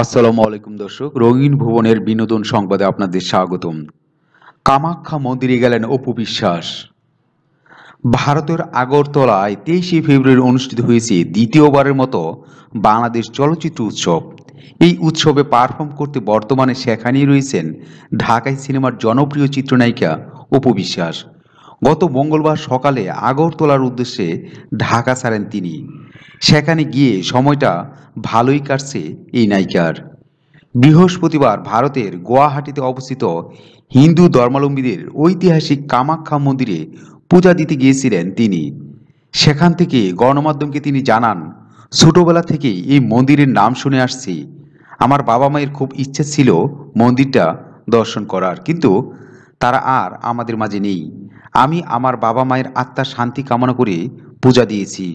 আসসালামু আলাইকুম দর্শক রঙিন ভুবনের বিনোদন সংবাদে আপনাদের স্বাগতম কামাখ্যা মন্দিরে গেলেন অপু বিশ্বাস ভারতের আগরতলায় তেইশে ফেব্রুয়ারি অনুষ্ঠিত হয়েছে দ্বিতীয়বারের মতো বাংলাদেশ চলচ্চিত্র উৎসব এই উৎসবে পারফর্ম করতে বর্তমানে সেখানেই রয়েছেন ঢাকায় সিনেমার জনপ্রিয় চিত্রনায়িকা অপু বিশ্বাস গত মঙ্গলবার সকালে আগরতলার উদ্দেশ্যে ঢাকা ছাড়েন তিনি সেখানে গিয়ে সময়টা ভালোই কাটছে এই নায়িকার বৃহস্পতিবার ভারতের গুয়াহাটিতে অবস্থিত হিন্দু ধর্মাবলম্বীদের ঐতিহাসিক কামাখ্যা মন্দিরে পূজা দিতে গিয়েছিলেন তিনি সেখান থেকে গণমাধ্যমকে তিনি জানান ছোটোবেলা থেকেই এই মন্দিরের নাম শুনে আসছি আমার বাবা মায়ের খুব ইচ্ছে ছিল মন্দিরটা দর্শন করার কিন্তু তারা আর আমাদের মাঝে নেই আমি আমার বাবা মায়ের আত্মার শান্তি কামনা করে পূজা দিয়েছি